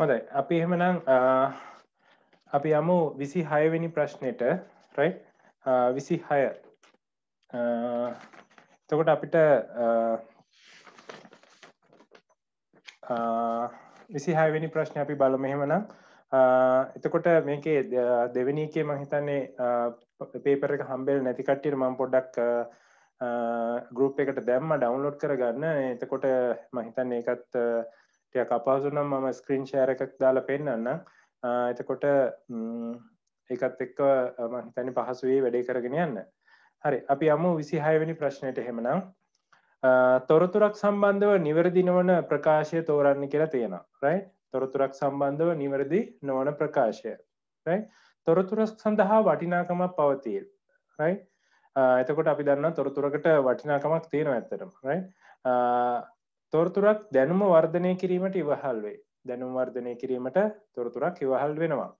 හොඳයි අපි එහෙමනම් අපි යමු විසි හයවෙනි ප්‍රශ්නයට රයි විසි හය තකොට අපිට විසි හයවෙනි ප්‍රශ්න අපි බල මෙහෙමනම් එතකොට මේකේ දෙවැනිකේ මහිතන්නේ පේපර එක හම්බෙල් නැතිකට්ටියට මං පොඩ්ඩක් ගරුප් එකට දැම්ම ඩවන්ලෝඩ් කරගන්න එතකොට මහිතන්න ඒකත් ටයක් අපහසුනම් මම ස්ක්‍රීන් ෂෑර එකක් දාලා පෙන්න්න එතකොට ඒකත් එක්ක මහිතනි පහසුවේ වැඩේ කරගෙන යන්න හරි අපි අමු විසි හයවැනි ප්‍රශ්නයට හෙමනම් තොරතුරක් සම්බන්ධව නිවැරදිනවන ප්‍රකාශය තෝරන්න කියලා තියෙනවා රයි තොරතුරක් සම්බන්ධව නිවැරදි නොවන ප්‍රකාශය රයි තොරතුර සඳහා වටිනාකමක් පවතිල් රයි එතකොට අපි දන්න තොරතුරකට වටිනාකමක් තියෙන ඇත්තටම රයි තොරතුරක් දැනුම වර්ධනය කිරීමට ඉවහල් වේ දැනුම් වර්ධනය කිරීමට තොරතුරක් ඉවහල් වෙනවා.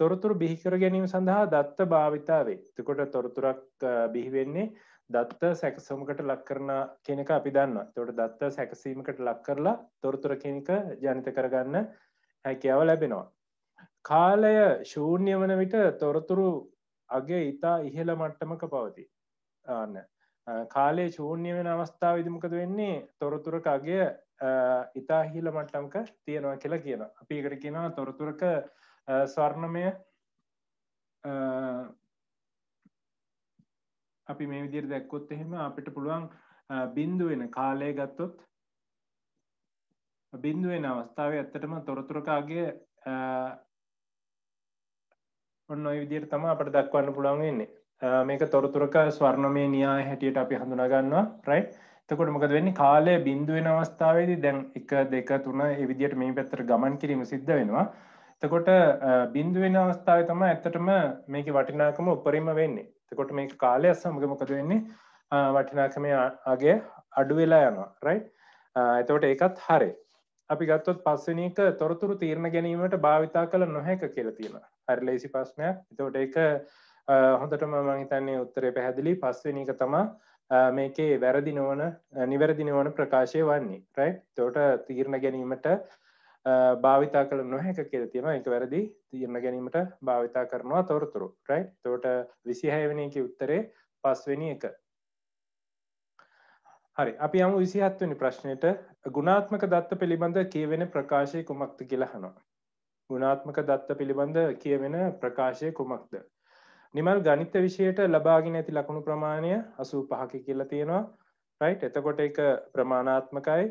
තොරතුරු බිහිකර ගැනීම සඳහා දත්ත භාවිතාවේ තකොට තොරතුරක් බිහිවෙන්නේ දත්ත සැකසමකට ලක් කරන කෙනෙක අපි දන්න තොට දත්ත සැකසීමකට ලක් කරලා තොරතුර කෙනෙක ජනිත කරගන්න හැකියාව ලැබෙනවා. කාලය ශූන්‍ය වන විට තොරතුරු අගේ ඉතා ඉහළ මට්ටමක පවති ආන්න කාලේ ශූන්‍ය වෙන අවස්ථාව විදිමකද වෙන්නේ තොරතුරක අගය ඉතා හිල මට්ටම්ක තියෙනවා කියලා කියන අපි එකට කියෙනවා තොරතුරක ස්වර්ණමය අපි මේ විදිර දැක්කොත් එහෙම අපිට පුළුවන් බින්දුවෙන කාලය ගත්තොත් බින්දුවෙන අවස්ථාව ඇත්තටම තොරතුරකාගේ ඔන්න ඔයි විදිර තම අපට දක්වන්න පුළුවන් වෙන්නේ මේක තොරතුරක ස්වර්ණමය නියා හැටියට අපි හඳුනාගන්නවා රයි් තකොට මොකද වෙන්නේ කාලය බින්දුවෙන අවස්ථාවේදී දැන් එක දෙක තුන එවිදියට මේ පැත්තර ගමන් කිරීම සිද්ධ වෙනවා තකොට බින්දුවෙන අවස්ථාව තම ඇත්තටම මේක වටිනාකම උපරිම වෙන්නේ තකොට මේ කාලය සමග මොකද වෙන්නේ වටිනාකමේ අගේ අඩුවෙලා යනවා රයි් එතකොට ඒකත් හරි අපි ගත්තොත් පස්සනක තොරතුරු තීරණ ගැනීමට භාවිතා කළ නොහැක කියලා තියෙන හරි ලේසි පස්නයක් එතකොට එක හොඳටම මං හිතන්නේ උත්තරේ පැහැදිලි පස්වෙනික තමා මේකේ වැරදි නොවන නිවැරදි නොවන ප්‍රකාශය වන්නේ රයි තෝට තීරණ ගැනීමට භාවිතා කළ නොහැක කියල තියෙන එක වැරදි තිරණ ගැනීමට භාවිතා කරනවා තොරතුරු රයි තෝට විසිහයවනයකි උත්තරේ පස්වෙනි එක හරි අපි අම විසිහත්වනි ප්‍රශ්නයට ගුණාත්මක දත්ත පිළිබඳ කියවෙන ප්‍රකාශය කුමක්ද කියලහනවා ගුණාත්මක දත්ත පිළිබඳ කියවෙන ප්‍රකාශය කුමක්ද නිමල් ගනිත විෂයට ලබාගෙන ඇති ලකුණු ප්‍රමාණය අසූ පහකි කියලා තියෙනවා රයිට් එතකොට එක ප්‍රමාණාත්මකයි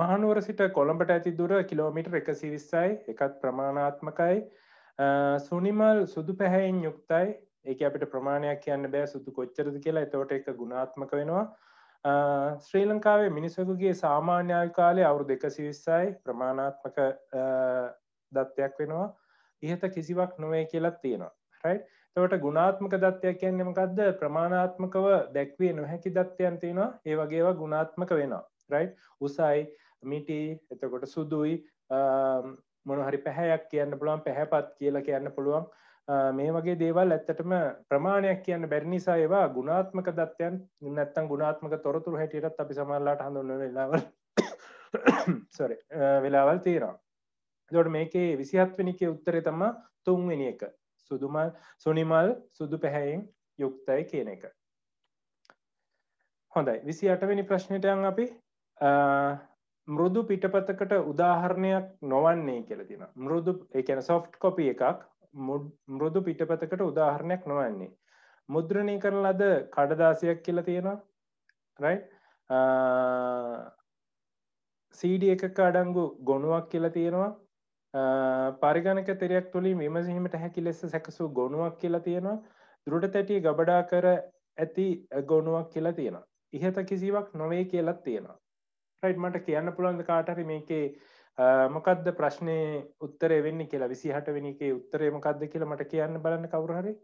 මහනුවර සිට කොළඹට ඇති දුර කිලෝමිට එක සිවිස්සයි එකත් ප්‍රමාණාත්මකයි සුනිමල් සුදු පැහැයින් යුක්තයි ඒක අපිට ප්‍රමාණයක් කියන්න බෑ සුදු කොච්චරද කියලා එතවට එක ගුණාත්මක වෙනවා ශ්‍රී ලංකාවේ මිනිසකුගේ සාමාන්‍යය කාලේ අවුරු දෙක සිවිස්සයි ප්‍රමාණාත්මක දත්වයක් වෙනවා ඉහත කිසිවක් නොවේ කියලත් තියෙනවා රයි් තවට ගුණාත්මක දත්වයක් කියන්නේමකක්ද ප්‍රමාණාත්මකව දැක්වේ නොහැකි දත්වයන් තියෙනවා ඒ වගේවා ගුණාත්මක වෙනවා රයි් උසයි මිටි එතකොට සුදුයි මොනහරි පැහැයක් කියන්න පුළුවන් පැහැපත් කියලා කියන්න පුළුවන් මේ වගේ දේවල් ඇත්තටම ප්‍රමාණයක් කියන්න බැරිනිසා ඒවා ගුණාත්මක දත්වයන් නැත්තන් ගුණාත්මක තොරතුර හැටියටත් අපි සමල්ලාට හඳුන්න වෙලාවල් සොරි වෙලාවල් තීරවා දොට මේකේ විසිහත්වනිකේ උත්තරේ තම තුන්වෙනි එක සුදුමල් සුනිමල් සුදු පැහැයෙන් යුක්තයි කියන එක හොඳයි විසි අටවෙනි ප්‍රශ්නටයන් අපි මෘදු පිටපතකට උදාහරණයක් නොවන්නේ කියලතින මෘදු එකන සොෆ්ට් කොපි එකක් මෘදු පිටපතකට උදාහරණයක් නොවන්නේ මුද්‍රණය කරන ලද කඩදාසියක් කියලා තියෙනවා රයි සීඩ එකක අඩංගු ගොනුවක් කියලා තියෙනවා පරිගණක තෙරයක් තුළින් විමසිීමට හැකි ලෙස සැකසු ගොුණුවක් කියලා තියෙනවා දුරට තැටිය ගබඩා කර ඇති ගොුණුවක් කියලා තියෙනවා ඉහත කිසිවක් නොවේ කියලත් තියෙනවා රයිට් මට කියන්න පුළන්ද කාටරි මේකේ මොකක්ද ප්‍රශ්නය උත්තරය වෙන්න කියලා විසිහට වෙනිකේ උත්තරේ මොකක්ද කියලා මට කියන්න බලන්න කවුරහරි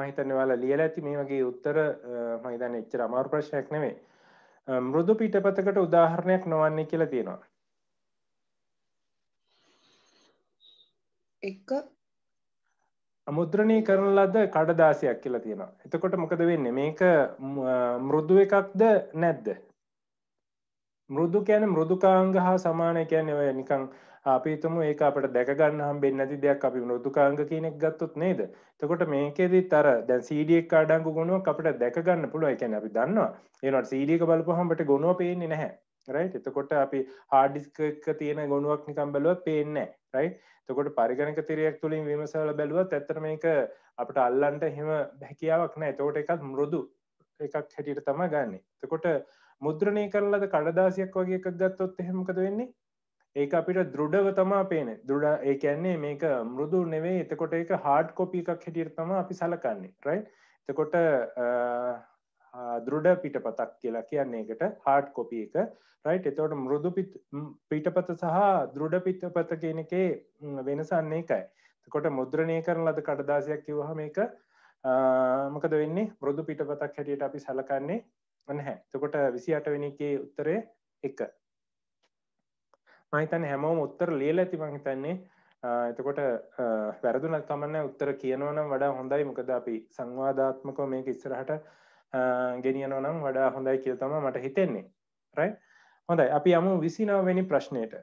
මහිතන්න වාලා ලියලා ඇති මේ වගේ උත්තර මහිතන්න එච්චර අමාරු ප්‍රශ්නයක් නෙමේ මෘදු පිටපතකට උදාහරණයක් නොවන්නේ කියලා තියෙනවා එක අමුද්‍රණය කරන ලද කඩදාසියක් කියලා තියෙනවා එතකොට මොකද වෙන්නේ මේක මෘදු එකක්ද නැද්ද මෘදු කියන මෘදුකාංග හා සමානය කියන්නේ ඔය නිකං අපිතුම ඒක අපට දැකගන්න හම්බෙන් නැති දෙයක් අපි නොදුකාංග කියනෙක් ගත්තොත් නේද තකොට මේකෙදී තර දැ සඩියක් අඩංගු ගුණුව අපට දැකගන්න පුළුව එකැන අපි දන්නවා ඒනට සඩියක බලපහමට ගොුණුව පේන්නේ නැහැ රයි් එතකොට අපි ආඩිස්ක තියෙන ගොුණුවක් නිකම් බලුව පේන්නේ රයි තකොට පරිගණක තිරයක් තුළින් විමසල බැලුවත් ඇත්තර මේක අපට අල්ලන්ට හෙම හැකියාවක් නෑ තෝට එකත් මුරුදු එකක් හැටියට තම ගන්න තකොට මුද්‍රණය කරලද කඩදාසියක් වගේ එකක් ගත්තොත් එහෙමකද වෙන්නේ ඒක අපිට දෘඩව තමා පේන දුඩ ඒ ඇන්නේ මේක මුරුදු නෙවේ එතකොට එක හාඩ් කොපි එකක් හැටියට තම අපි සලකන්නේ රයි එතකොට දෘඩ පිට පතක් කියලා කියන්නේ එකට හාඩ් කොපි එක රයිට් එතවට මුරුදු පිටපත සහ දෘඩ පිටපත කියනකේ වෙනසන්නේ එකයි තකොට මුද්‍රණය කරන ලද කඩදාසයක් කිවහම එක මොකද වෙන්නේ මුරුදු පිටපතක් හැටියට අපි සලකන්නේ නැහැ තකොට විසි අටවෙනිකේ උත්තරේ එක මහිතන් හැමෝම උත්තර ලියල ඇති මහිතන්නේ එතකොට වැරදුන තමන්න උත්තර කියනවනම් වඩා හොඳයි මොකද අපි සංවාධාත්මකෝ මේක ඉස්සරහට ගෙනියනොනම් වඩා හොඳයි කියතම මට හිතෙන්නේ රයි හොඳයි අපි යමු විසිනවවැනි ප්‍රශ්නයට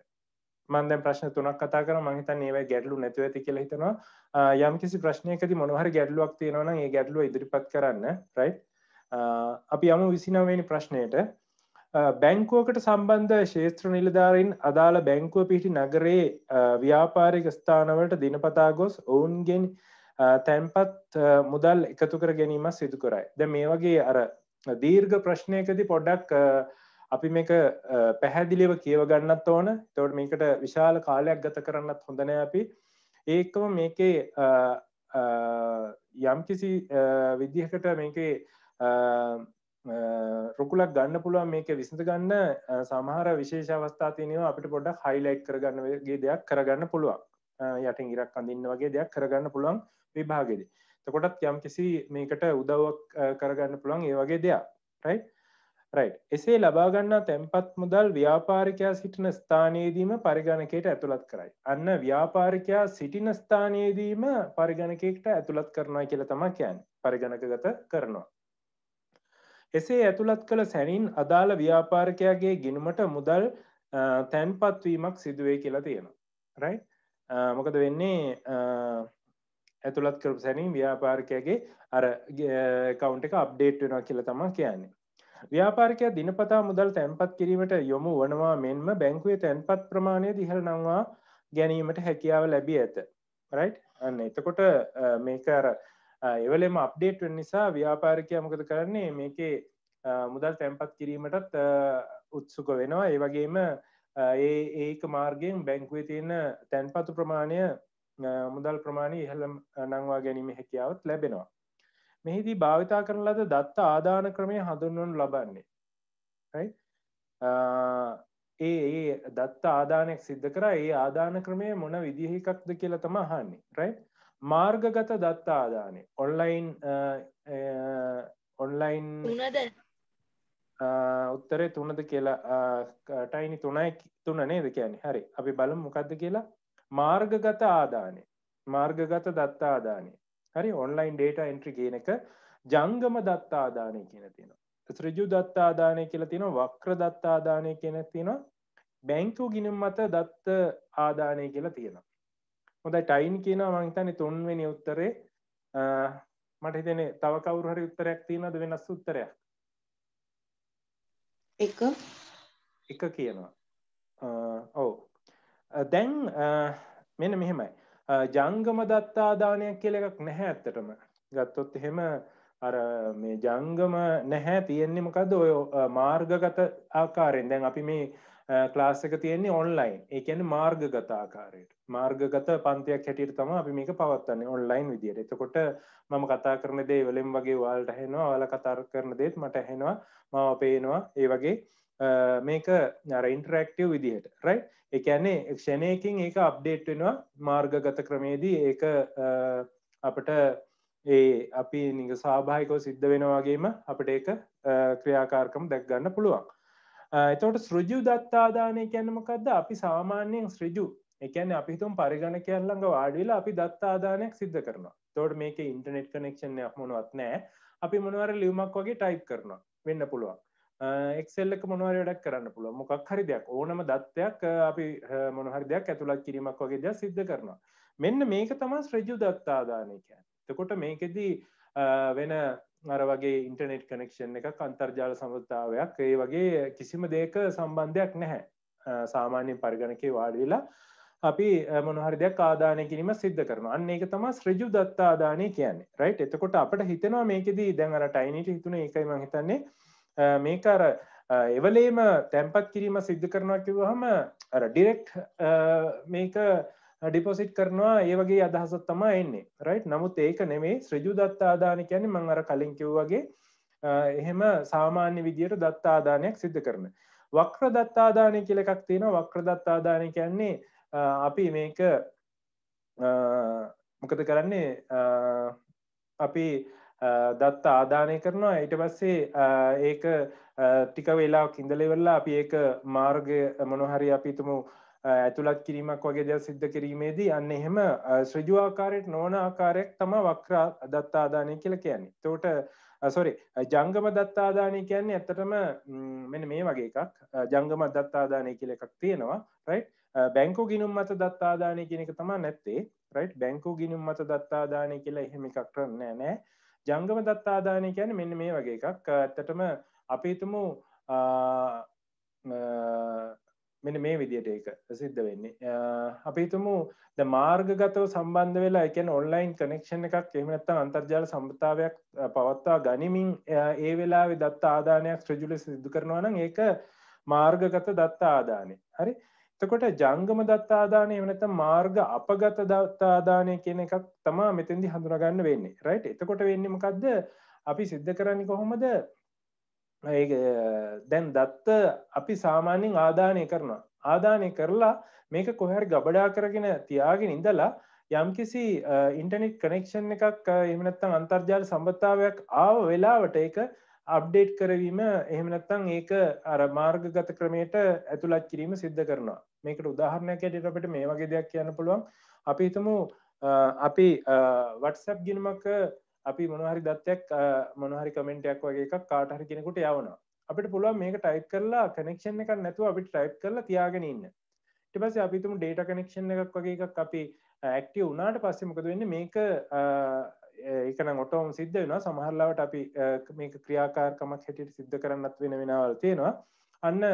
මන්ද ප්‍රශ්න තුනක් කතා කර මහිතන් ඒව ගැඩලු නැතුව ඇති කියලා හිතනවා යම් කිසි ප්‍රශ්නයකති මොනහර ගැඩලුවක් තියෙනවන ඒ ගැඩලුව ඉදිරිපත් කරන්න රයි් අපි යමු විසිනවනි ප්‍රශ්නයට බැංකුවකට සම්බන්ධ ශේත්‍ර නිලධාරින් අදාළ බැංකුව පිහිටි නගරේ ව්‍යාපාරික ස්ථානවලට දිනපතාගොස් ඔවුන්ගෙන් තැන්පත් මුදල් එකතු කර ගැනීම සිදු කරයි. ද මේ වගේ අර දීර්ඝ ප්‍රශ්නයකති පොඩ්ඩක් අපි මේක පැහැදිලිව කියව ගන්නත් ඕන තොට මේකට විශාල කාලයක් ගත කරන්නත් හොඳනය අපි ඒකම මේකේ යම්කිසි විදිහකට මේකේ රුකුලක් ගන්න පුළුවන් මේක විසඳ ගන්න සමහර විශේෂ අවස්ථා තියනව අපිට පොඩ්ඩක් හයිලයිට් කරගන්නගේ දෙයක් කරගන්න පුළුවන් යටින් ඉරක් අඳන්න වගේ දෙයක් කරගන්න පුළුවන් විභාගෙද තකොටත් යම් කිසි මේකට උදව්වක් කරගන්න පුළුවන් ඒ වගේ දෙයක් රයි රයි එසේ ලබාගන්නා තැන්පත් මුදල් ව්‍යාපාරිකයා සිටින ස්ථානයේදීම පරිගණකයට ඇතුළත් කරයි අන්න ව්‍යාපාරිකයා සිටින ස්ථානයේදීම පරිගණකෙක්ට ඇතුළත් කරනවා කියල තමක් යන් පරිගණකගත කරනවා එසේ ඇතුළත් කළ සැනින් අදාළ ව්‍යාපාරකයාගේ ගිනුමට මුදල් තැන්පත්වීමක් සිදුවේ කියලා තියෙනවා රයි මොකද වෙන්නේ ඇතුළත් කරපු සැනින් ව්‍යාපාරකයගේ අර කවුන්් එක අප්ඩේට් වෙනවා කියලා තමා කියන්නේ ව්‍යාපාරකය දිනපතා මුදල් තැන්පත් කිරීමට යොමු වනවා මෙන්ම බැංකුවේ තැන්පත් ප්‍රමාණය දිහල් නංවා ගැනීමට හැකියාව ලැබී ඇත රයි් අන්න එතකොට මේක අර එවලෙම අප්ඩේට් වෙන් නිසා ව්‍යාපාරිකය මොකද කරන්නේ මේකේ මුදල් තැන්පත් කිරීමටත් උත්සුක වෙනවා ඒ වගේම ඒ ඒක මාර්ගෙන් බැංකුවේ තියෙන තැන්පතු ප්‍රමාණය මුදල් ප්‍රමාණය ඉහළ නංවා ගැනීම හැකියාවත් ලැබෙනවා මෙහිදී භාවිතා කරන ලද දත්ත ආදාන ක්‍රමය හඳුන්වනු ලබන්නේ ඒ ඒ දත්ත ආදානයක් සිද්ධ කර ඒ ආදාන ක්‍රමය මොන විදිහකක්ද කියලා තම අහන්නේ රයිට් මාර්ගගත දත්තාදානය ඔන්ලයින් ඔන්ලයින් උත්තරේ තුනද කියලා ටයිනි තුනයි තුන නේද කියන හරි අපි බල මොකක්ද කියලා මාර්ගගත ආදානය මාර්ගගත දත්තාආදානය හරි ඔන්ලයින් ඩේට එන්ට්‍රි ගනක ජංගම දත්තාආදානය කියන තියෙන ත්‍රජු දත්තාආදානය කියලා තියෙන වක්‍ර දත්තාආදානය කියන තියෙන බැංකු ගිනම් මත දත්ත ආදානය කියලා තියෙනවා හොඳයි ටයින් කියනවා මං හිතන්නේ තුන්වෙනි උත්තරේ මට හිතෙන්නේ තව කවුරු හරි උත්තරයක් තියෙනවද වෙනස් උත්තරයක් එක එක කියනවා ඔව් දැන් මෙන්න මෙහෙමයි ජංගම දත්තා දානයක් කියල එකක් නැහැ ඇත්තටම ගත්තොත් එහෙම අර මේ ජංගම නැහැ තියෙන්නේ මොකද ඔය මාර්ගගත ආකාරයෙන් දැන් අපි මේ ක්ලාස් එක තියෙන්නේ ඔන්ලයින් ඒ කියන්නේ මාර්ග ගතාකාරයට මාර්ගගත පන්තියක් හැටියට තම අපි මේක පවත්වන්නේ ඔන්ලයින් විදියට එතකොට මම කතා කරන දේ වලින් වගේ වාල්ට හෙනවා ඔයාලා කතා කරන දේත් මට හෙනවා මාව පේනවා ඒ වගේ මේක අර ඉන්ටරක්ටව් විදිහට රයි ඒ කියන්නේ ක්ෂණයකින් ඒක අප්ඩේට් වෙනවා මාර්ගගත ක්‍රමේදී ඒක අපට ඒ අපි නිග සාභායිකෝ සිද්ධ වෙනවාගේම අපට ඒක ක්‍රියාකාරකම දැක්ගන්න පුළුවන් එතවට සෘජු දත්තාදානය කැනමකක්ද අපි සාමාන්‍යයෙන් සෘජු එකන අපිතුම් පරිගණ කියල්ලඟ වාඩිලා අපි දත්තාදානයක් සිද්ධ කරනවා තොට මේක ඉන්ටනෙට් කනෙක්ෂණයක් මොනවත් නෑ අපි මොනවර ලියුමක් වගේ ටයිප් කරනවා වෙන්න පුළුවන් එක්සෙල්ලක මොනවර වැඩක් කරන්න පුළුව මොකක් හරි දෙයක් ඕනම දත්වයක් අපි මොනහරි දෙයක් ඇතුළත් කිරීමක් වගේ දෙයක් සිද්ධ කරනවා මෙන්න මේක තමා ශ්‍රජු දත්තාදානය කියන් තකොට මේකෙදී වෙන අර වගේ ඉන්ටනෙට් කනෙක්ෂන් එක අන්තර්ජාල සමතාවයක් ඒ වගේ කිසිම දෙක සම්බන්ධයක් නැහැ සාමාන්‍යෙන් පරිගණකේ වාඩවෙලා අපි මොනහරි දෙයක් ආදානය කිරීම සිද්ධ කරන අන්න ඒක තම ශ්‍රජු දත්ත ආදානය කියන්නේ රයිට් එතකොට අපට හිතෙනවා මේකෙදී දැන් අර ටයිනට හිතුන එකයිම හිතන්නේ මේක අර එවලේම තැන්පත් කිරීම සිද්ධ කරනවා කිවහම අර ඩිරෙක්් මේක ඩිපොසිට් කරනවා ඒ වගේ අදහසත් තමා එන්නේ රයිට් නමුත් ඒක නෙමේ ශ්‍රජු දත්තාදාන කියන්නේ මං අර කලින් කිව්වගේ එහෙම සාමාන්‍ය විදියට දත්තාදානයක් සිද්ධ කරන වක්‍ර දත්තාදානය කියල එකක් තියෙන වක්‍ර දත්තාදානය කියන්නේ අපි මේක මොකද කරන්නේ අපි දත්ත ආදානය කරනවා ඊට පස්සේ ඒක ටික වෙලා කින්දලෙවෙල්ලා අපි ඒක මාර්ග මොනොහරි අපිතුමු ඇතුළත් කිරීමක් වගේ දෙයක් සිද්ධ කිරීමේදී අන්න එහෙම ශ්‍රජු ආකාරයට නොවන ආකාරයක් තම වක්‍රා දත්තාදානය කියල කියන්නේ. තෝට සොරි ජංගම දත්තාදානය කියන්නේ ඇත්තටම මෙන මේ වගේ එකක් ජංගම දත්තාදානය කියල එකක් තියෙනවා රයි් බැංකෝ ගිනුම් මත දත්තාදානය කෙනෙක තමා නැත්තේ රයි් බැංකෝ ගිනුම් මත දත්තාදානය කියලා එහෙමිකක් කරන්නෑ නෑ ජංගම දත්තාදානය කියැන මෙන්න මේ වගේ එකක් ඇත්තටම අපේතුමු මෙන මේ විදියට ඒක සිද්ධ වෙන්නේ අපිතුමු ද මාර්ගගතව සම්බන්ධ වෙලා එකන් ඔන්ලයින් කනෙක්ෂණ එකක් එමනත්ත අන්තර්ජාල සම්භතාවයක් පවත්වා ගනිමින් ඒ වෙලා දත්ත ආදානයක් ශ්‍රජුල සිදු කරනවන ඒක මාර්ගගත දත්ත ආදානය හරි එතකොට ජංගම දත්ත ආදානය වනත මාර්ග අපගත දත්ත ආදානය කියන එකක් තමා මෙතන්දි හඳුරගන්න වෙන්නේ රයිට් එතකොට වෙන්නමකක්ද අපි සිද්ධ කරන්න කොහොමද දැන් දත්ත අපි සාමාන්‍යෙන් ආධානය කරනවා ආධානය කරලා මේක කොහැර ගබඩා කරගෙන තියාගෙන ඉඳලා යම්කිසි ඉන්ටනෙට් කනෙක්ෂන් එකක් එමනත්තං අන්තර්ජාල සම්බත්තාවයක් ආව වෙලාවට එක අප්ඩේට් කරවීම එහෙමනත්තං ඒක අර මාර්ගගත ක්‍රමයට ඇතුළත් කිරීම සිද්ධ කරනවා මේකට උදාහරණයක් ඇයට අපට මේ වගේ දෙයක් කියන්න පුළුවන් අපි හිතමු අපි වටසැප් ගිනමක අපි මොනහරි දත්යක් මොනහරි කමෙන්ටයක් වගේ එකක් කාටහරි කෙනෙකුට යවනවා අපිට පුළුවන් මේක ටයිප් කරලා කනෙක්ෂන් එකක් නැතුව අපි ටයිප් කරලා තියාගෙන ඉන්න ඊට පස්සේ අපි තුමු ඩේටා කනෙක්ෂන් එකක් වගේ එකක් අපි ඇක්ටිව් වුණාට පස්සේ මොකද වෙන්නේ මේක ඒකනම් ඔටෝම සිද්ධ වෙනවා සමහරලාවට අපි මේක ක්‍රියාකාරකමක් හැටියට සිද්ධ කරන්නත් වෙන වෙනවල් තියෙනවා අන්න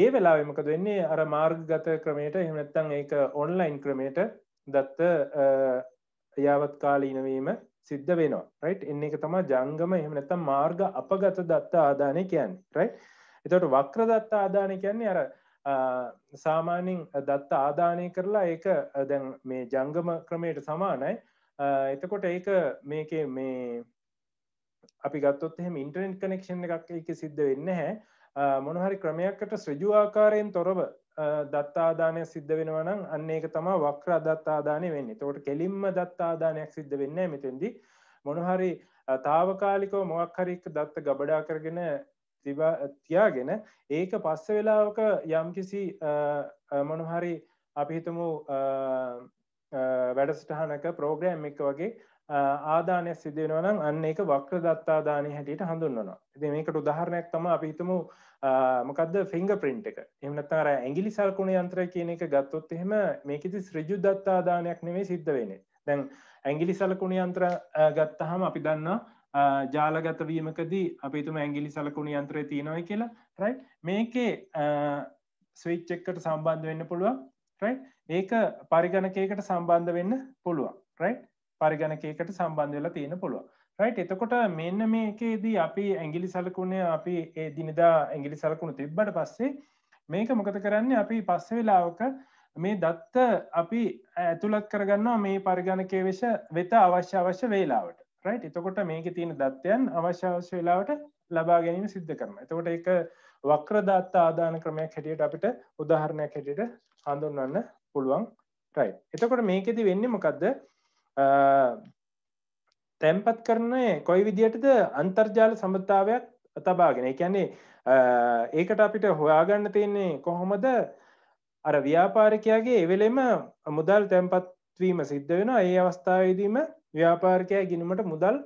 ඒ වෙලාවෙ මොකද වෙන්නේ අර මාර්ගගත ක්‍රමයට එහෙම නැත්නම් ඒක ඔන්ලයින් ක්‍රමයට දත්ත යාවත් කාලීනවීම සිද්ධ වෙනවා රයිට් එන්න එක තමා ජංගම එහමනත මාර්ග අපගත දත්ත ආදානය කියන්නේ රයි එතට වක්‍ර දත්ත ආදානය කියන්නේ අර සාමාන්‍යෙන් දත්ත ආදානය කරලා ඒක දැන් මේ ජංගම ක්‍රමයට සමානයි එතකොට ඒක මේක මේ අපි ගත්තොත් එහෙම ඉන්ටරනෙට් කනෙක්ෂන් එකක් එක සිද්ධ වෙන්න හැ මොනහරි ක්‍රමයක්කට ස්‍රජු ආකාරයෙන් තොරව දත්තාදානයක් සිද්ධ වෙනවා නම් අන්න ඒක තමයි වක්‍ර දත්තාදානෙ වෙන්නේ. එතකොට කෙලින්ම දත්තාදානයක් සිද්ධ වෙන්නේ නැහැ මෙතෙන්දී. මොන හරි తాවකාලිකව මොකක් හරි එක දත්ත ගබඩා කරගෙන තියාගෙන ඒක පස්ස වෙලාවක යම්කිසි මොන හරි අපි හිතමු වැඩසටහනක ප්‍රෝග්‍රෑම් එක වගේ ආදානය සිදුවෙනවා නම් අන්න ඒක වක්‍ර දත්තාදානය හැටියට හඳුන්වනවා. ඉතින් මේකට උදාහරණයක් තමයි අපි හිතමු මොකද්ද ෆින්ගර් print එක. එහෙම නැත්නම් අර ඇඟිලි සල්කුණු යන්ත්‍රය කියන එක ගත්තොත් එහෙම මේකෙදි ඍජු දත්තාදානයක් නෙමෙයි සිද්ධ වෙන්නේ. දැන් ඇඟිලි සලකුණු යන්ත්‍ර ගත්තාම අපි දන්නවා ජාලගත වීමකදී අපි හිතමු ඇඟිලි සලකුණු යන්ත්‍රය තියෙනවා කියලා. රයිට්? මේකේ ස්විච් එකකට සම්බන්ධ වෙන්න පුළුවන්. රයිට්? ඒක පරිගණකයකට සම්බන්ධ වෙන්න පුළුවන්. රයිට්? පරිගණකයකට සම්බන්ධ වෙලා තියෙන පුළුව රයි් එතකොට මෙන්න මේකේදී අපි ඇගිලි සලකුණේ අපි ඒ දිනදා ඇගිලි සලකුණු තිබ්බට පස්සේ මේක මොකද කරන්න අපි පස්ස වෙලාවක මේ දත්ත අපි ඇතුළත් කරගන්නවා මේ පරිගණකය වෙශ වෙත අවශ්‍ය අවශ්‍ය වේලාවට රයි් එතකොට මේක තියෙන දත්වයන් අවශ්‍යවශ්‍ය වෙලාවට ලබා ගැනීම සිද්ධ කරන එතකොට එක වක්‍ර දත්ත ආදාන ක්‍රමයක් හැටියට අපිට උදාහරණයක් හැටියට හඳුන්වන්න පුළුවන් රයි එතකොට මේකෙති වෙන්න මොකක්ද තැන්පත් කරන්නේ කොයි විදියටද අන්තර්ජාල සමතාවයක් තබාගෙන එකන්නේ ඒකට අපිට හොයාගන්න තියන්නේ කොහොමද අර ව්‍යාපාරිකයාගේ එවෙලෙම මුදල් තැන්පත්වීම සිද්ධ වෙන ඒ අවස්ථාවේදීම ව්‍යාපාරිකයා ගිනීමට මුදල්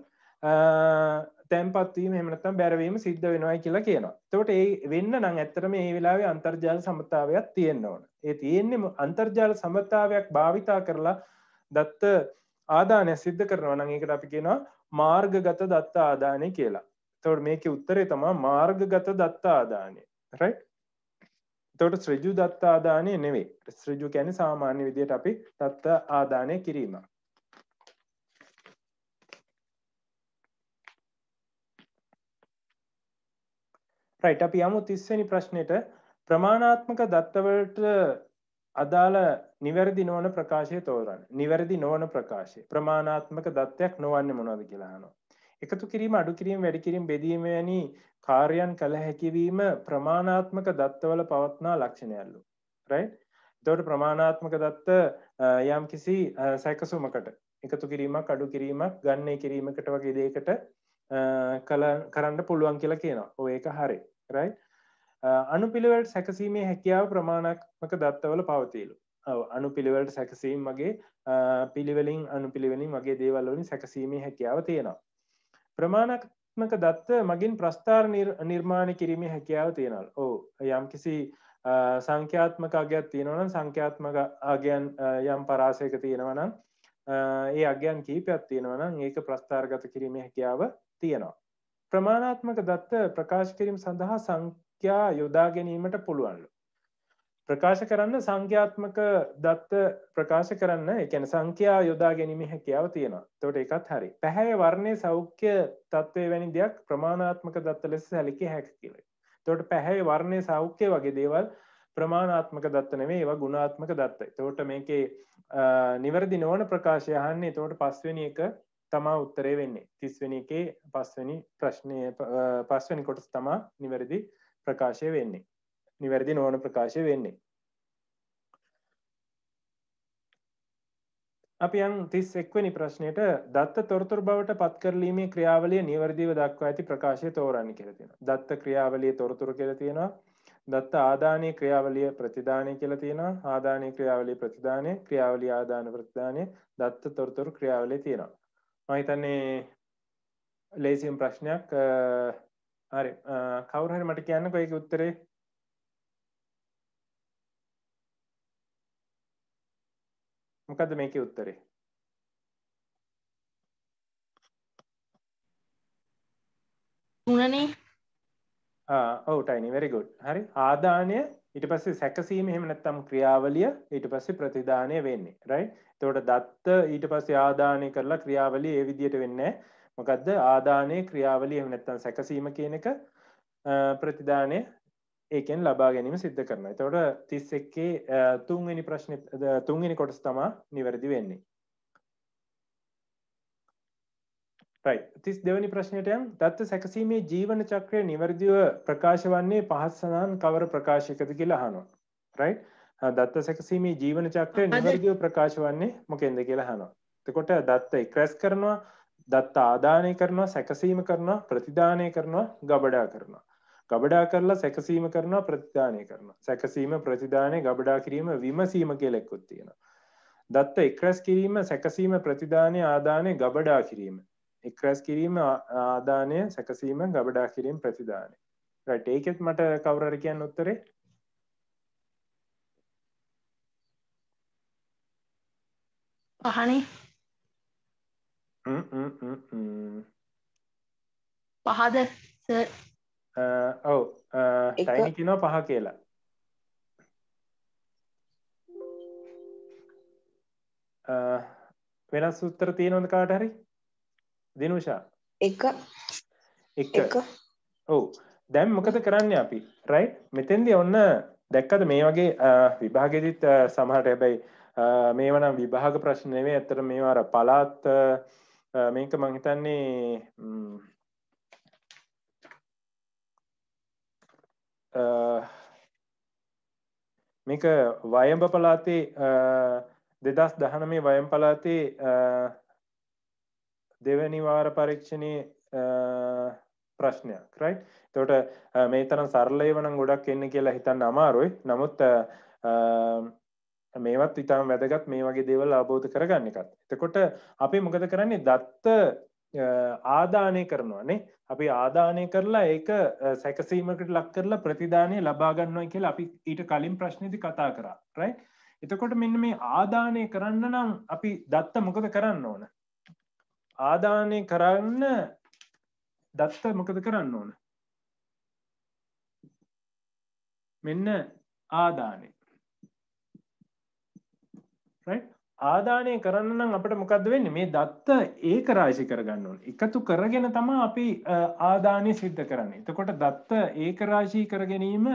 තැන්පත්වීම එමනත්තම් බැරවීම සිද්ධ වෙනවා කියලා කියනවා තොට ඒ වෙන්න නම් ඇත්තරම ඒ වෙලාවේ අන්තර්ජාල සමතාවයක් තියෙන්න්න ඕන ඒ තියෙන්නේ අන්තර්ජාල සමතාවයක් භාවිතා කරලා දත්ත ආදානය සිද්ධ කරනවා නම් ඒකට අපි කියනවා මාර්ගගත දත්ත ආදානය කියලා. එතකොට මේකේ උත්තරේ තමයි මාර්ගගත දත්ත ආදානය. right? එතකොට ඍජු දත්ත ආදානය නෙවෙයි. ඍජු කියන්නේ සාමාන්‍ය විදිහට අපි දත්ත ආදානය කිරීම. right අපි යමු 30 වෙනි ප්‍රශ්නෙට ප්‍රමාණාත්මක දත්තවලට අදාළ නිවැරදි නොවන ප්‍රකාශය තෝරන්න නිවැරදි නොවන ප්‍රකාශය ප්‍රමාණාත්මක දත්වයක් නොවන්න මොනද කියලානවා. එකතු කිරීම අඩු කිරීම වැඩි කිරීම බෙදීමයනි කාර්යන් කළ හැකිවීම ප්‍රමාණාත්මක දත්තවල පවත්නා ලක්ෂණයල්ලු. රයි දොට ප්‍රමාණාත්මක දත්ත යම් කිසි සැකසුමකට එකතු කිරීමක් අඩු කිරීමක් ගන්නේ කිරීමකට වගේ දේකට කරන්න පුළුවන් කියලා කියනවා ඔ ඒක හරි රයි අනුපිළිවෙලට සැකසීමේ හැකියාව ප්‍රමාණක්මක දත්තවල පවතිීලු අනු පිළිවලට සැකසීම් මගේ පිළිවලින් අනු පිළිවෙලින් මගේ දේවල්ලොනි සැකසීමේ හැකියාව තියෙනවා. ප්‍රමාණක්මක දත්ත මගින් ප්‍රස්ථාර නිර්මාණ කිරීමේ හැකියාව තියෙනල් ඕ යම් කිසි සංඛ්‍යාත්මක අගයක් තියෙනවන සංඛ්‍යාත්මක අගයන් යම් පරාසයක තියෙනවනම් ඒ අගයන් කීපයක් තියෙනවනම් ඒක ප්‍රස්ථාර්ගත කිරීමේ හැකියාව තියෙනවා. ප්‍රමාණාත්මක දත්ත ප්‍රකාශ කිරීම සඳහා සංඛ සංඛ්‍යා යොදා ගැනීමට පුළුවන්ලු. ප්‍රකාශ කරන්න සංඛ්‍යාත්මක දත්ත ප්‍රකාශ කරන්න එකන සංඛ්‍යා යොදා ගැනීම හැකියාව තියෙනවා තොට එකත් හරි පැහැය වර්ණය සෞඛ්‍ය තත්ත්වය වැනි දෙයක් ප්‍රමාණාත්මක දත්ත ලෙස සැලිකි හැක කියල තොට පැහැයි වර්ණය සෞඛ්‍ය වගේ දේවල් ප්‍රමාණාත්මක දත්තනවේ ඒවා ගුණාත්මක දත්තයි තෝට මේකේ නිවැරදි නොවන ප්‍රකාශයහන්නේ තෝට පස්වෙනි එක තමා උත්තරේ වෙන්නේ තිස්වෙනි එකේ පස්වනි ප්‍රශ්නය පස්වනි කොටස් තමා නිවැරදි ප්‍රකාශය වෙන්නේ නිවැරදි නොවන ප්‍රකාශය වෙන්නේ අපි යන් තිස් එක්වනි ප්‍රශ්නයට දත්ත තොරතුර බවට පත්කරලීමේ ක්‍රියාවලිය නිවැරදිව දක්වා ඇති ප්‍රකාශය තෝරන්න කරතිෙන දත්ත ක්‍රියාවලිය තොරතුර කරතියෙනවා දත්ත ආදානය ක්‍රියාවලිය ප්‍රතිධානය කියලතියෙන ආදානය ක්‍රියාවලිය ප්‍රතිධානය ක්‍රියාවලිය ආදාන ප්‍රතිධානය දත්ත තොරතුර ක්‍රියාවලිය තියෙනවා මහිතන්නේ ලේසිම් ප්‍රශ්නයක් හරි කවුරහරි මට කියන්න කොයක උත්තරේ මොකද මේක උත්තරේ තුනනේ ඔවුටයිනි වැරිගුඩ් හරි ආදානය ඉට පස්සේ සැකසීම හෙමනැත්තම් ක්‍රියාවලිය ඊට පස්සේ ප්‍රතිධානය වෙන්නේ රයි තෝට දත්ත ඊට පස්සේ ආදානය කරලා ක්‍රියාවලිය ඒ විදියට වෙන්නේ මොකක්ද ආදානය ක්‍රියාවලිය නැත්තන් සැකසීම කියන එක ප්‍රතිධානය ඒකෙන් ලබා ගැනීම සිද්ධ කරන තවට තිස් එක්කේ තුන්ගනි ප්‍රශ්න තුන්ගනි කොටස් තමා නිවැරදි වෙන්නේ තිස් දෙවනි ප්‍රශ්නයටයන් තත්ව සැකසීමේ ජීවන චක්‍රය නිවැරදිව ප්‍රකාශ වන්නේ පහත්සනාන් කවර ප්‍රකාශකද කියලා හනවා රයි් දත්ත සැකසීමේ ජීවන චක්‍රය නිවැරදිව ප්‍රකාශ වන්නේ මොකෙන්ද කියලා හනවා තකොට දත්ත ක්‍රැස් කරනවා දත්ත ආදානය කරනවා සැකසීම කරනවා ප්‍රතිධානය කරනවා ගබඩා කරනවා. ගබඩා කරලා සැකසීම කරනවා ප්‍රතිධානය කරනවා සැකසීම ප්‍රතිධානය ගබඩා කිරීම විමසීම කෙලෙක්කුත් තියෙනවා. දත්ත එක්රැස් කිරීම සැකසීම ප්‍රතිධානය ආදානය ගබඩා කිරීම. එක්රැස් කිරීම ආදානය සැකසීම ගබඩා කිරීම ප්‍රතිධානය. රට ඒකෙත් මට කවුරර කියන්න උත්තරේ පහනේ පහද ඔව ටයිනිකින පහ කියලා uh, වෙනස් උත්තර තියෙනොද කාට හරි දිනුෂා එක එක ඔවු දැම් මොකද කරන්න අපි රයි් මෙතෙන්දි ඔන්න දැක්කද මේ වගේ uh, විභාගෙදිත් uh, සමහට හැබැයි මේ වනම් විභාග ප්‍රශ්නයවේ ඇතර මේවාර පලාත් මේක මං හිතන්නේ මේක වයම්බ පලාතේ දෙදස් දහනමේ වයම් පලාතේ දෙවැනිවාර පරීක්ෂණය ප්‍රශ්නයක් රයි් තොට මේ තරම් සරලය වන ගොඩක් එන්න කියලා හිතන්න අමාරුයි නමුත් මේවත් ඉතාම වැදගත් මේ වගේ දේවල් අවබෝධ කරගන්න එකත්. එතකොට අපි මොකද කරන්නේ දත්ත ආදානය කරනවානේ අපි ආදානය කරලා ඒක සැකසීමකට ලක් කරලා ප්‍රතිධානය ලබාගන්නවා කියලා අපි ඊට කලින් ප්‍රශ්නති කතා කරා රයි එතකොට මෙන්න මේ ආදානය කරන්න නම් අපි දත්ත මොකද කරන්න ඕන ආදානය කරන්න දත්ත මොකද කරන්න ඕන මෙන්න ආදානය ආදානය කරන්න නම් අපට මොකක්ද වෙන්න මේ දත්ත ඒක රාශි කරගන්න ඕන එකතු කරගෙන තමා අපි ආදානය සිද්ධ කරන්නේ එතකොට දත්ත ඒක රාශී කරගැනීම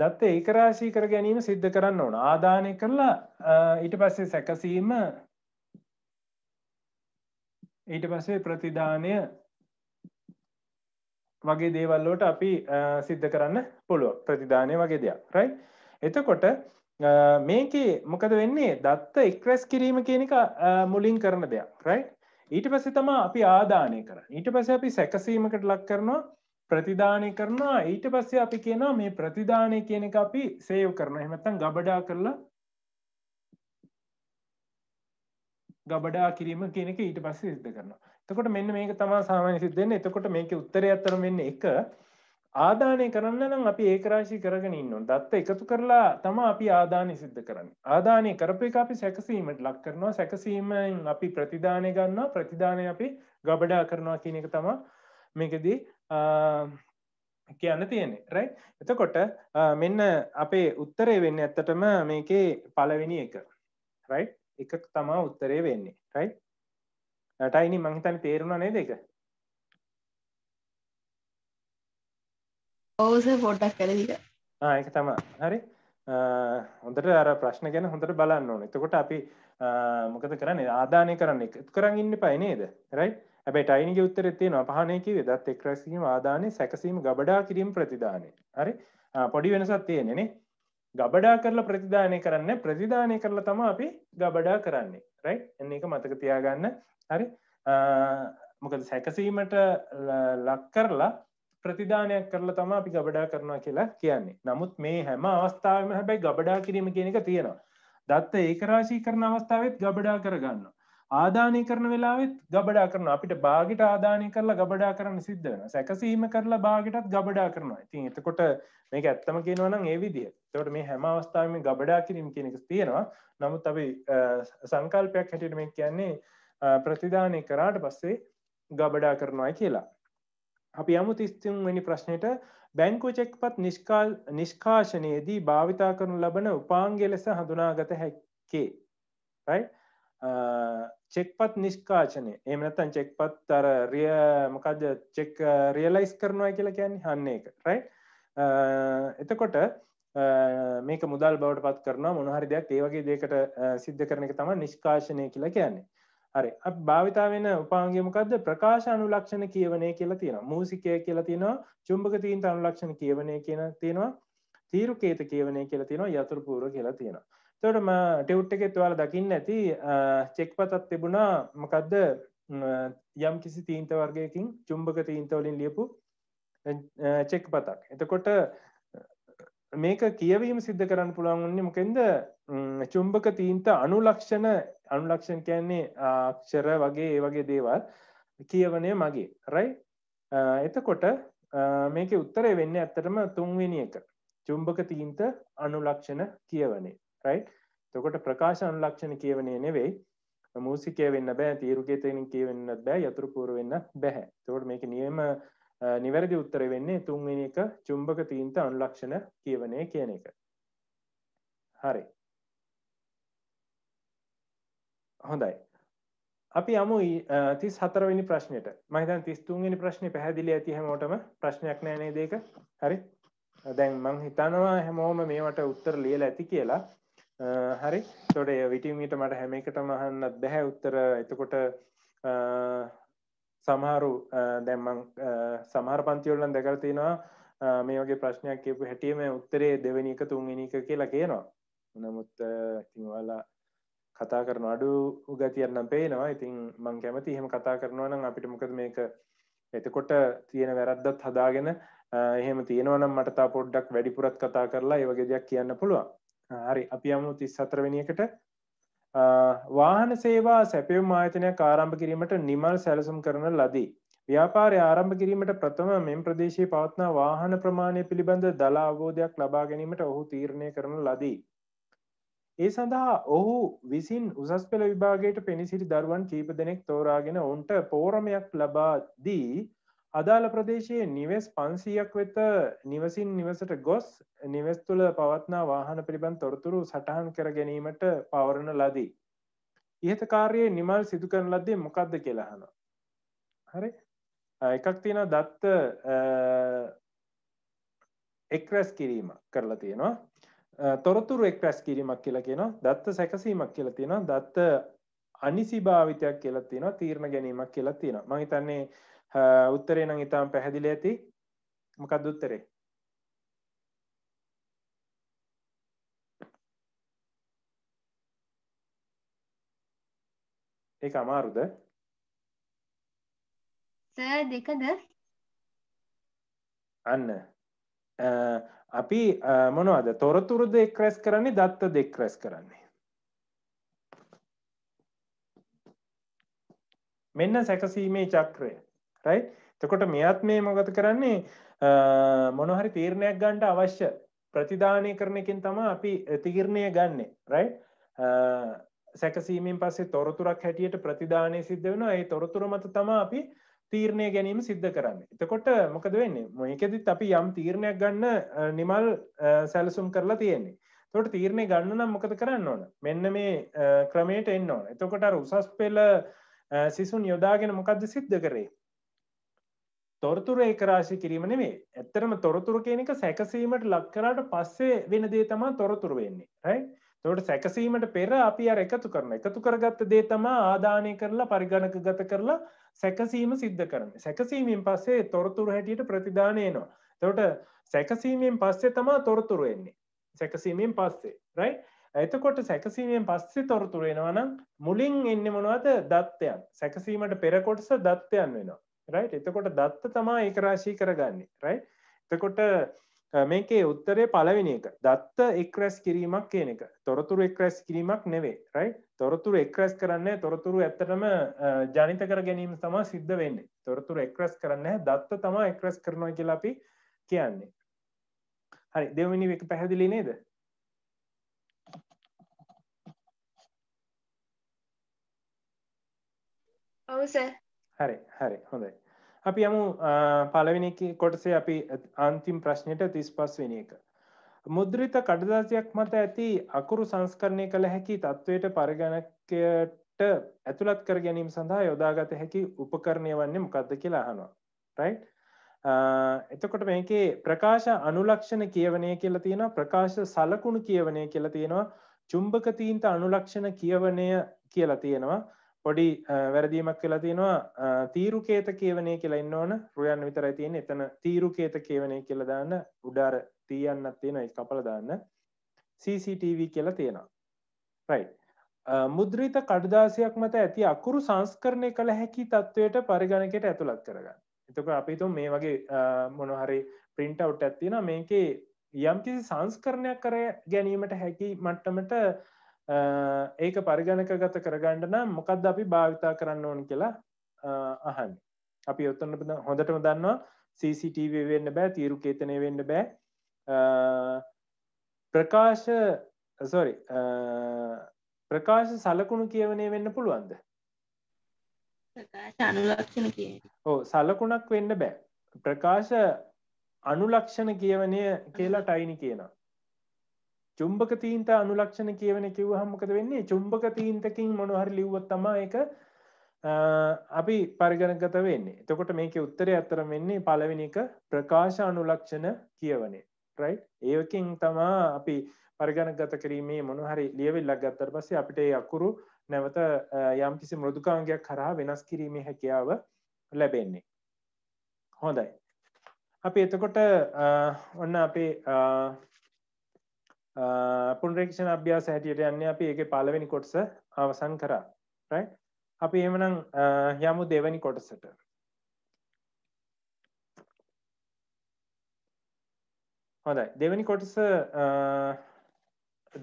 දත්ත ඒක රාශී කර ගැනීම සිද්ධ කරන්න ඕන ආදානය කරලා ඊට පස්සේ සැකසීම ඊට පස්සේ ප්‍රතිධානය වගේ දේවල්ලෝට අපි සිද්ධ කරන්න පුළුව ප්‍රතිධානය වගේ දෙයක් රයි එතකොට මේකේ මොකද වෙන්නේ දත්ත එක්රැස් කිරීම කියනක මුලින් කරන දෙයක් රයි ඊට පසෙ තමා අපි ආදානය කර ඊට පස අපි සැකසීමකට ලක් කරනවා ප්‍රතිධානය කරනවා ඊට පස්සේ අපි කියනවා මේ ප්‍රතිධානය කියන එක අපි සේව් කරන හෙමත්තන් ගබඩා කරලා ගබඩා කිරීම කෙනෙක ඊට පස්ස සිද්ධ කරනවා එතකොට මෙන්න මේක තමා සාමාන්‍ය සිද්ධෙන්නේ එතකොට මේක උත්තරය අත්තර මෙන්න එක ආදානය කරන්න නම් අපි ඒකරාශී කරගෙන ඉන්නවා දත්ත එකතු කරලා තම අපි ආදානය සිද්ධ කරන්න ආදානය කරපු එක අපි සැකසීමට ලක් කරනවා සැකසීමෙන් අපි ප්‍රතිධානය ගන්නවා ප්‍රතිධානය අපි ගබඩා කරනවා කියන එක තමා මේකදී කියන්න තියෙනෙ රයි එතකොට මෙන්න අපේ උත්තරේ වෙන්න ඇත්තටම මේකේ පලවෙනි එක රයිට් එක තමා උත්තරේ වෙන්නේ රයි නටයිනි මංහිතන් තේරුණා නේ දෙක ඔවස පොටක් කලදික එක තමා හරි හොඳට අර ප්‍රශ්න ගැන හොඳට බලන්න ඕන එතකොට අපි මොකද කරන්නේ ආදානය කරන්න එකත් කරන්න ඉන්න පයිනේද රයි ඇබයි ටයිනිගේ උත්තර තියෙනවා පහනයකි වෙදත් එක්රැසීම ආදානය සැකසීම ගබඩා කිරීම ප්‍රතිදානය හරි පොඩි වෙනසත් තියෙනෙනේ ගබඩා කරලා ප්‍රතිධානය කරන්න ප්‍රතිධානය කරලා තම අපි ගබඩා කරන්නේ රයි එන්නේ එක මතක තියාගන්න හරි මොකද සැකසීමට ලක් කරලා ප්‍රතිධානයක් කරලා තම අපි ගබඩා කරනවා කියලා කියන්නේ නමුත් මේ හැම අවස්ථාවම හැබැයි ගබඩා කිරීම කියන එක තියෙනවා දත්ත ඒකරාශී කරන අවස්ථාවත් ගබඩා කරගන්නවා ආධානය කරන වෙලාවෙත් ගබඩා කරන අපිට බාගිට ආධානය කරලා ගබඩා කරන්න සිද්ධ වෙන සැකසීම කරලා බාගිටත් ගබඩා කරනවා ඉතින් එතකොට මේක ඇත්තම කියනවනම් ඒ විදිිය තවට මේ හැම අවස්ථාවම ගබඩා කිරීම කෙනෙක තියෙනවා නමුත් අපි සංකල්පයක් හැටියට මේ කියන්නේ ප්‍රතිධානය කරාට පස්සේ ගබඩා කරනවා කියලා අපි යමු තිස්තුන්වැනි ප්‍රශ්නයට බැංකු චෙක්පත් නිෂ්කාල් නිෂ්කාශනයේදී භාවිතා කරනු ලබන උපාංගෙ ලෙස හඳුනාගත හැක්කේ රයි චෙක්පත් නිෂ්කාශනය එමනතන් චෙක්පත් අර රිය මොකක්ද චෙක් රියලයිස් කරනවා කියල කියන්නේ හන්න එක රයි එතකොට මේක මුදල් බවට පත් කරන මොනහරි දෙයක් ඒවගේ දෙකට සිද්ධ කරන එක තම නිෂ්කාශනය කියලා කියන්නේ හරි භාවිතා වෙන උපාන්ගේමකක්ද ප්‍රකාශ අනුලක්ෂණ කියවනය කියලා තියෙන මූසිකය කියලා තියෙනවා චුම්භක තීන්ත අනුලක්ෂණ කියවනය කියන තියෙනවා තීරුකේත කියවනය කියලා තියෙනවා යතුරු පූර කියලා තියෙනවා තොටම ටෙවට් එකෙත් වාල දකින්න ඇති චෙක්පතත් තිබුණා මකදද යම් කිසි තීන්ත වර්ගයකින් චුම්භක තීන්තවලින් ලියපු චෙක් පතක් එතකොට මේක කියවීම සිද්ධ කරන්න පුළුවන් වන්නේ මොකෙන්ද චුම්භක තීන්ත අනුලක්ෂණ අනුලක්ෂණ කියන්නේ අක්ෂර වගේ ඒ වගේ දේවල් කියවනය මගේ රයි එතකොට මේක උත්තරය වෙන්න ඇත්තටම තුන්වෙනි එක චුම්භක තීන්ත අනුලක්ෂණ කියවනේ රයි් තකොට ප්‍රකාශන ලක්ෂණ කියවනේ නෙවෙයි මූසිකය වෙන්න බෑ තීරුගතෙනින් කියවෙන්නත් බෑ යතුරපුර වෙන්න බැහැ තකොට මේක නියම නිවැරදි උත්තර වෙන්නේ තුන්වෙනි එක චුම්භක තීන්ත අනුලක්ෂණ කියවනය කියන එක හරි හොඳයි අපි යමු තිස් හතරවෙනි ප්‍රශ්නයට මහිතන් තිස්තුන්ගනි ප්‍රශ්නය පැහැදිලි ඇති හැමෝටම ප්‍රශ්නයක් නෑනේ දේක හරි දැන් මං හිතනවා හැමෝම මේවට උත්තර ලියල ඇති කියලා හරි තොට විටීමීට මට හැම එකට මහන්නත් බැහැ උත්තර එතකොට සමහරු දැම්මං සමහර පන්තිවලන් දැකරතිනවා මේ වගේ ප්‍රශ්නයක් කියපු හැටියම උත්තරේ දෙවැනි එක තුන්ගනික කියලා කියනවා නමුත් ඉතිංවාලා කතා කරන අඩු උගතියන්නම් පේනවා ඉතින් මං කැමති එහෙම කතා කරනවා නම් අපිට මොකද මේක එතකොට තියෙන වැරද්දත් හදාගෙන එහෙම තියෙනවනම් මටතා පොඩ්ඩක් වැඩිපුරත් කතා කරලා ඒවගේ දෙයක් කියන්න පුළුවන් හරි අපි අමු තිස් සතරවෙනියකට වාහන සේවා සැපියුම් ආයතනයක් ආරම්භ කිරීමට නිමල් සැලසුම් කරන ලදී. ව්‍යාපාරය ආරම්භ කිරීමට ප්‍රථම මෙම් ප්‍රදේශයේ පවත්නා වාහන ප්‍රමාණය පිළිබඳ දලා අවබෝධයක් ලබා ගැනීමට ඔහු තීරණය කරන ලදී. ඒ සඳහා ඔහු විසින් උසස් පෙළ විභාගයට පෙනි සිටි දරුවන් කීප දෙනෙක් තෝරාගෙන ඔවුන්ට පෝරමයක් ලබා දී අදාළ ප්‍රදේශයේ නිවෙස් පන්සීයක් වෙත නිවසින් නිවසට ගොස් නිවෙස් තුළ පවත්නා වාහන පිළිබඳ තොරතුරු සටහන් කර ගැනීමට පවරණ ලදී. ඉහත කාර්යයේ නිමල් සිදු කරන ලද්දේ මොකක්ද කියලාහන. හරි එකක් තියෙන දත්ත එක්රැස් කිරීම කරලා තියෙනවා තොරතුරු එක්රැස් කිරීමක් කියලා කියෙන දත්ත සැකසීමක් කියලා තියෙන දත්ත අනිසි භාවිතයක් කියලා තියෙන තීරණ ගැනීමක් කියලා තියෙන මහිතන්නේ Uh, උත්තරේ නම් ඉතාම පැහැදිලි ඇති මොකක්ද උත්තරේ ඒක අමාරුද සර් දෙකද අන්න uh, අපි uh, මොනවද තොරතුරු දෙක් රැස් කරන්නේ දත්ත දෙක් රැස් කරන්නේ මෙන්න සැකසීමේ චක්‍රය රයි තකොට මෙයත් මේ මොගත කරන්නේ මොනහරි තීරණයක් ගණ්ඩ අවශ්‍ය ප්‍රතිධානය කරනකින් තම අපි තිගිරණය ගන්නේ රයි සැකසීමෙන් පස්සේ තොරතුරක් හැටියට ප්‍රතිධානය සිද්ධ වෙන ඒ තොරතුර මත තම අපි තීරණය ගැනීම සිද්ධ කරන්න එතකොට මොකද වෙන්නේ මොයකෙදත් අපි යම් තීරණයක් ගන්න නිමල් සැලසුම් කරලා තියෙන්නේ තොට තීරණය ගන්න නම් මොකද කරන්න ඕන මෙන්න මේ ක්‍රමයට එන්න ඕන එතකොට උසස් පෙල සිසුන් යොදාගෙන මොකක්ද සිද්ධ කරේ තොරතුර ඒකරාශි කිරීම නෙවේ ඇත්තරම තොරතුර කෙනෙක සැකසීමට ලක්කරට පස්සේ වෙන දේ තමා තොරතුර වෙන්නේ රයි තොට සැකසීමට පෙර අපි අර එකතු කරන එකතු කරගත්ත දේ තමා ආදානය කරලා පරිගණක ගත කරලා සැකසීම සිද්ධ කරන සැකසීමෙන් පස්සේ තොරතුර හැටියට ප්‍රතිධානයනවා තොට සැකසීමෙන් පස්සේ තමා තොරතුර වෙන්නේ සැකසීමෙන් පස්සේ රයි එතකොට සැකසීමෙන් පස්සේ තොරතුරෙනවනම් මුලින් එන්න මොනවද දත්වයන් සැකසීමට පෙරකොටස දත්වයන් වෙනවා රයි් එතකොට දත්ත තමා ඒක රාශී කරගන්නේ රයි් එතකොට මේකේ උත්තරේ පලවිනි එක දත්ත එක්රැස් කිරීමක් කියන එක තොරතුරු එක්රැස් කිරීමක් නෙවේ රයි තොරතුරු එක්රැස් කරන්නේ තොරතුරු ඇත්තටම ජනිත කර ගැනීම තමා සිද්ධ වෙන්නේ තොරතුරු එක්රැස් කරන්න දත්ත තමා එක්රැස් කරනවා කියලාපි කියන්නේ හරි දෙවමිනි එක පැහැදිලි නේද ඔවු සර් හරි හරි හොඳයි. අපි යමු පලවෙනි කොටසේ අපි අන්තිම් ප්‍රශ්නයට තිස් පස් වෙන එක. මුද්‍රිත කඩදාසියක් මත ඇති අකුරු සංස්කරණය කළ හැකි තත්ත්වයට පරිගණකයට ඇතුළත් කර ගැනීම සඳහා යොදාගත හැකි උපකරණය වන්නේ මොකක්ද කියලා අහනවා. රයි් එතකොට මේකේ ප්‍රකාශ අනුලක්ෂණ කියවනය කියලා තියෙනවා ප්‍රකාශ සලකුණු කියවනය කියලා තියෙනවා චුම්භකතීන්ත අනුලක්ෂණ කියවනය කියලා තියෙනවා පොඩි වැරදීමක් වෙලා තියෙනවා තීරුකේත කියවනය කියලා ඉන්න ඕන රුයන් විතර තියෙන එතන තීරුකේත කියවනය කියලා දාන්න උඩාර තියන්නත් තියෙන කපල දාන්න CCTV කියලා තියෙනවා රයි මුද්‍රිත කඩදාසයක් මත ඇති අකුරු සංස්කරණය කළ හැකි තත්ත්වයට පරිගණකට ඇතුළත් කරගන්න එතක අපිතු මේ වගේ මොනහරි පින්ට අවට් ඇත්තින මේකේ යම්කිසි සංස්කරණයක් කර ගැනීමට හැකි මට්ටමට ඒක පරිගණක ගත කරගණ්ඩනම් මොකක්ද අපි භාවිතා කරන්න ඕන් කියලා අහන් අපි ඔත්තන්න හොඳටම දන්නවා CCTV වෙන්න බෑ තීරු කේතනය වෙන්න බෑ ප්‍රකාශ සොරි ප්‍රකාශ සලකුණු කියවනය වෙන්න පුළුවන්ද අනුලක්ෂණ කිය ඕ සලකුණක් වෙන්න බෑ ප්‍රකාශ අනුලක්ෂණ කියවනය කියලා ටයිනි කියනවා චුම්බක තීන්ත අනුලක්ෂණ කියවන කිව් හම්මකද වෙන්නේ චුම්බක තීන්තකින් මොනහරි ලිව්වත්තම එක අපි පරිගණගත වෙන්නේ එතකොට මේක උත්තර අත්තර වෙන්නේ පලවෙනික ප්‍රකාශ අනුලක්ෂණ කියවනේ රයි් ඒකින් තමා අපි පරිගණගත කිරීමේ මොනහරි ලියවෙල්ලක් ගත්තර පස්සේ අපිට අකුරු නැවත යම් කිසි මෘදුකාංගයක් කරා වෙනස් කිරීමේ හැකියාව ලැබෙන්නේ හොඳයි අපි එතකොට ඔන්න අපේ පුන්රේක්ෂණ අභ්‍යාස හැටියට යන්න අපි ඒක පලවෙනි කොටස අවසන් කරා අපි එමනම් යමු දෙවැනි කොටසට හොඳයි දෙවැනි කොටස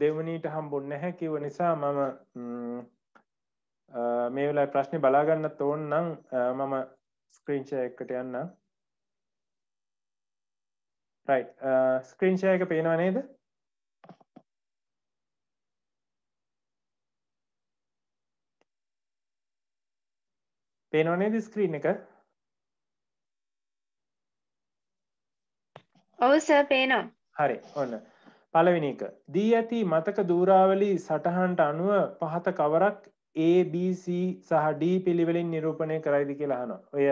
දෙවනීට හම්බුන් නැහැ කිව නිසා මම මේ වෙලා ප්‍රශ්නය බලාගන්න තෝන් නම් මම ස්ක්‍රීංෂය එකට යන්න ස්ක්‍රීංෂයක පේනවා නේද පේනෝනේද ස්ක්‍රීන් එක ඔවුස පේනවා හරි ඔන්න පලවිනික දී ඇති මතක දූරාවලි සටහන්ට අනුව පහත කවරක් ABC සහ D පිළිවෙලින් නිරූපණය කරයිදි කියලාහන ඔය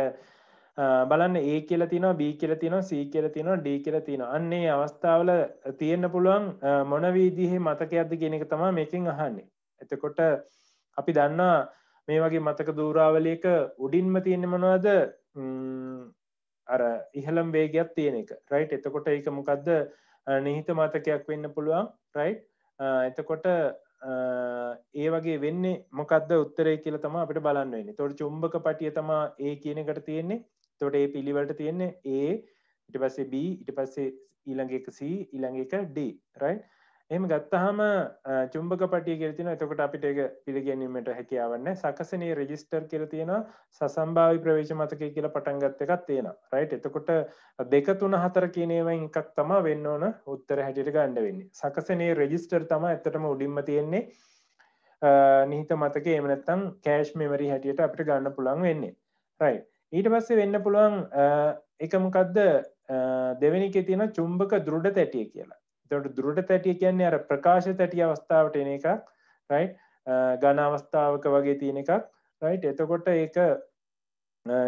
බලන්න ඒ කියල තින B කියල තින C කියල තින D කියල තින අන්නේ අවස්ථාවල තියෙන්න්න පුළුවන් මොනවීදිහේ මතකයක්ද ගෙනක තමා මේකින් අහන්නේ එතකොට අපි දන්නා මේ වගේ මතක දූරාවලයක උඩින්ම තියෙන මනවාද අර ඉහළම් වේගයක් තියෙන එක රයිට් එතකොට එක මොකක්ද නිහිත මතකයක් වෙන්න පුළුවන් රයිට් එතකොට ඒ වගේ වෙන්නේ මොකද උත්තරේ කියල තම අපට බලන්න වෙන්නේ තොට චුම්භක පටිය තම ඒ කියනකට තියෙන්නේ තොට ඒ පිළිවට තියෙන්නේ ඒ ඉට පස්සේ B ඉට පස්සේ ඊළඟ එක C ඉළඟ එක D රයිට් එම ගත්තහම චුම්බක පටිය ගෙතින එතකට අපිට එක පිළිගැනීමට හැකියාවන්න සකසනේ රෙජිස්ටර් කර තියෙන සසම්භාවි ප්‍රවේශ මතක කියලා පටන්ගත්ත එකක් තියෙන රයිට් එතකොට දෙක තුන හතර කියනව එකක් තම වෙන්න ඕන උත්තර හැටිට ගණඩ වෙන්න සකසනේ රෙජිස්ටර් තම ඇතටම උඩින්ම තියෙන්නේ නිහිත මතක එමනත්තම් කෑශ් මෙමරි හැටියට අපිට ගන්න පුළන් වෙන්නේ රයි ඊට පස්සේ වෙන්න පුළුවන් එකමකක්ද දෙවැනික තියෙන චුම්බක දෘඩ තැටිය කියලා තොට දුරට තැටිය කියන්නේ අර ප්‍රකාශ තැටිය අවස්ථාවට එන එකක් රයි් ගණ අවස්ථාවක වගේ තියෙන එකක් රයි් එතකොට ඒක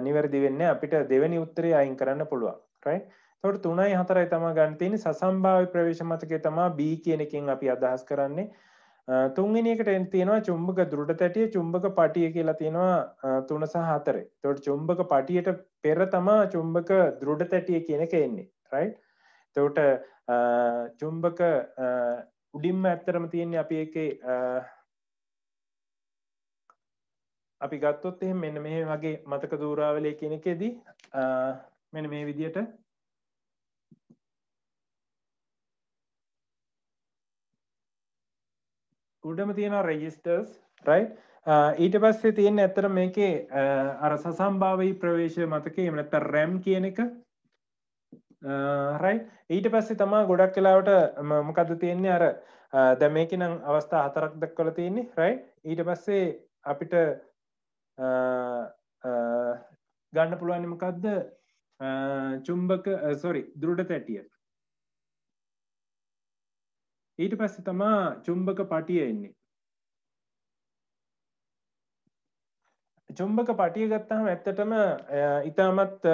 නිවැරදි වෙන්න අපිට දෙවැනි උත්තරේ අයින් කරන්න පුළුවන් රයි තොට තුනයි හතරයි තම ගන්තයන සසම්භාව ප්‍රවේශ මතකය තමා බී කියනකින් අපි අදහස් කරන්නේ තුන්ගෙනකට තියෙනවා චුම්භක දුරට තැටිය චුම්භක පටිය කියලා තියෙනවා තුන සහ හතරේ තොට චුම්භක පටියට පෙර තමා චුම්භක දුරට තැටිය කියනක එන්නේ රයි් තවට චුම්බක උඩින්ම ඇත්තරම තියන්නේ අපි එක අපි ගත්තොත් එහෙ මෙන්න මේ වගේ මතක දූරාවලය කියන එකෙදී මෙන මේ විදියට උඩම තියෙන රෙජිස්ටර්ස් රයි ඊට පස්සේ තියෙන ඇත්තර මේකේ අර සසම්භාවයි ප්‍රවේශය මතකේ එමනත්ත රැම් කියන එක රයි ඊට පස්සේ තමා ගොඩක් කලාවට මොකද තියෙන්නේ අර දැමේකි නම් අවස්ථා හතරක් දක් කළ තියෙන්නේ රයි ඊට පස්සේ අපිට ගන්න පුළුවන්මකක්ද චුම්බක සොරි දුරට තැටිය ඊට පස්සේ තමා චුම්බක පටිය එන්නේ චුම්බක පටිය ගත්තහම ඇත්තටම ඉතාමත්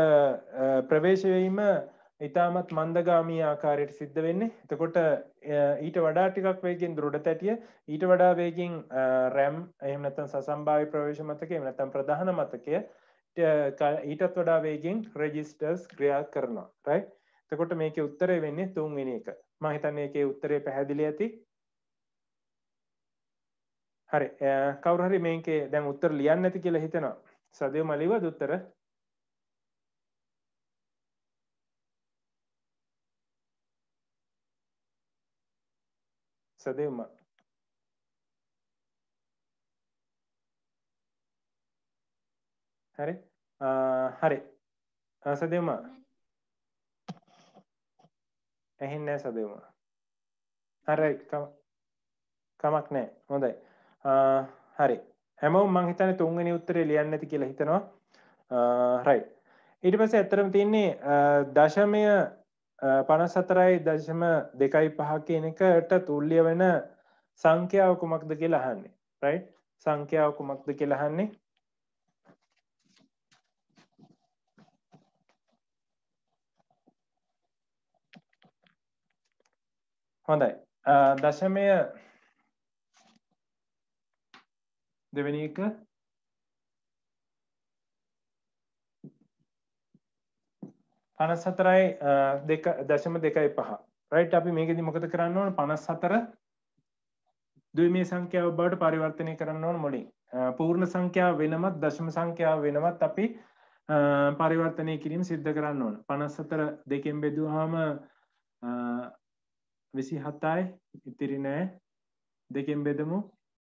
ප්‍රවේශවීම ඉතාමත් මන්දගාමී ආකාරයට සිද්ධ වෙන්නේ එතකොට ඊට වඩා ටිකක් වේගෙන් දුරට තැටිය ඊට වඩා වේගින් රැම් එහමනතන් සසම්භාවි ප්‍රවේශ මතකය නතම් ප්‍රධාන මතකය ඊටත් වඩා වේගෙන් රෙජිස්ටර්ස් ක්‍රියා කරනවා රයි තකොට මේක උත්තරය වෙන්නේ තුන්වෙනි එක මහිතන්නේ එකේ උත්තරේ පැහැදිලි ඇති හරි කවුරහරි මේකේ දැන් උත්තර ලියන්න ඇති කියලා හිතෙනවා සදව මලිව දුත්තර Sadema. හරි හරි සදම ඇහෙන්නෑ සදම හරි කමක් නෑ හොඳයි හරි හැමෝම් මං හිතන තුන්ගනි උත්තරේ ලියන්න ඇති කියලා හිතනවා රයි ඉට පස ඇත්තරම් තින්නේ දශමය පනසතරයි දශම දෙකයි පහ කියන එකට තුල්ලිය වෙන සංඛ්‍යාව කුමක්ද කියලා අහන්නේ රයි් සංඛ්‍යාව කුමක්ද කියලා අහන්නේ හොඳයි දශමය දෙවැනි එක පනස් හතරයි දශම දෙකයි පහ රයිට් අපි මේකෙදි මොකද කරන්න ඕන පනස් හතර දුව මේ සංඛ්‍යාව බවට පරිවර්තනය කරන්න ඕන මොලින් පූර්ණ සංඛ්‍යාව වෙනමත් දශම සංඛ්‍යාව වෙනමත් අපි පරිවර්තනය කිරීම සිද්ධ කරන්න ඕන පනස් හතර දෙකෙන් බෙදූ හාම විසි හතායි ඉතිරි නෑ දෙකෙන් බෙදමු